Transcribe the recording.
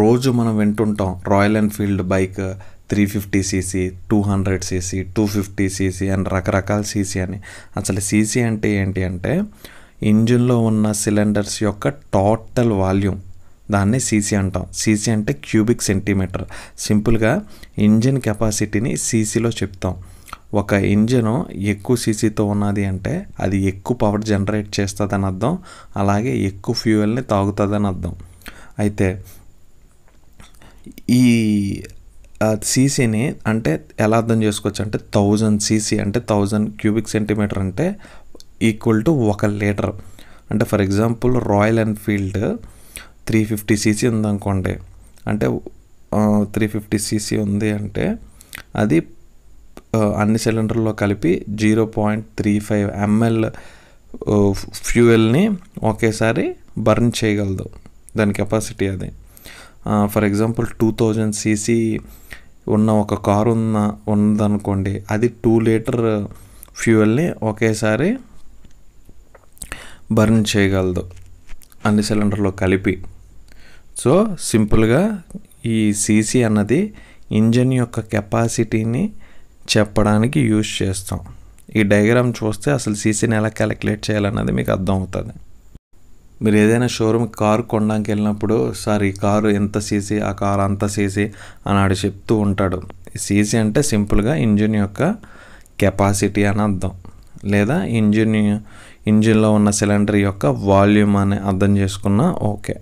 రోజు మనం వింటుంటాం Royal Enfield bike three fifty CC two hundred CC two fifty CC అని రకరకాల సీసీ అని అసలు సీసీ అంటే ఏంటి అంటే ఇంజిన్లో ఉన్న సిలిండర్స్ యొక్క టోటల్ వాల్యూమ్ దాన్ని సీసీ అంటాం సీసీ అంటే క్యూబిక్ సెంటీమీటర్ సింపుల్గా ఇంజిన్ కెపాసిటీని సీసీలో చెప్తాం ఒక ఇంజిన్ ఎక్కువ సీసీతో ఉన్నది అంటే అది ఎక్కువ పవర్ జనరేట్ చేస్తుందని అర్థం అలాగే ఎక్కువ ఫ్యూయల్ని తాగుతుందని అర్థం అయితే ఈ సీసీని అంటే ఎలా అర్థం చేసుకోవచ్చు అంటే థౌజండ్ సీసీ అంటే థౌజండ్ క్యూబిక్ సెంటీమీటర్ అంటే ఈక్వల్ టు ఒక లీటర్ అంటే for example Royal Enfield three fifty CC ఉందనుకోండి అంటే త్రీ ఫిఫ్టీ సీసీ ఉంది అంటే అది అన్ని సిలిండర్లో కలిపి zero point three five ML ఫ్యూయల్ని ఒకేసారి బర్న్ చేయగలదు దాని కెపాసిటీ అది for example two thousand CC ఉన్న ఒక కారు ఉన్న ఉందనుకోండి అది టూ లీటర్ ఫ్యూయల్ని ఒకేసారి బర్న్ చేయగలదు అన్ని సిలిండర్లో కలిపి సో సింపుల్గా ఈ సీసీ అన్నది ఇంజన్ యొక్క కెపాసిటీని చెప్పడానికి యూజ్ చేస్తాం ఈ డయాగ్రామ్ చూస్తే అసలు సీసీని ఎలా క్యాలిక్యులేట్ చేయాలన్నది మీకు అర్థం అవుతుంది మీరు ఏదైనా షోరూమ్ కారు కొనడానికి వెళ్ళినప్పుడు సార్ ఈ కారు ఎంత సీసీ ఆ కారు అంత సీసీ అని ఆడు చెప్తూ ఉంటాడు సీసీ అంటే సింపుల్గా ఇంజిన్ యొక్క కెపాసిటీ అని అర్థం లేదా ఇంజిన్ ఇంజిన్లో ఉన్న సిలిండర్ యొక్క వాల్యూమ్ అని అర్థం చేసుకున్నా ఓకే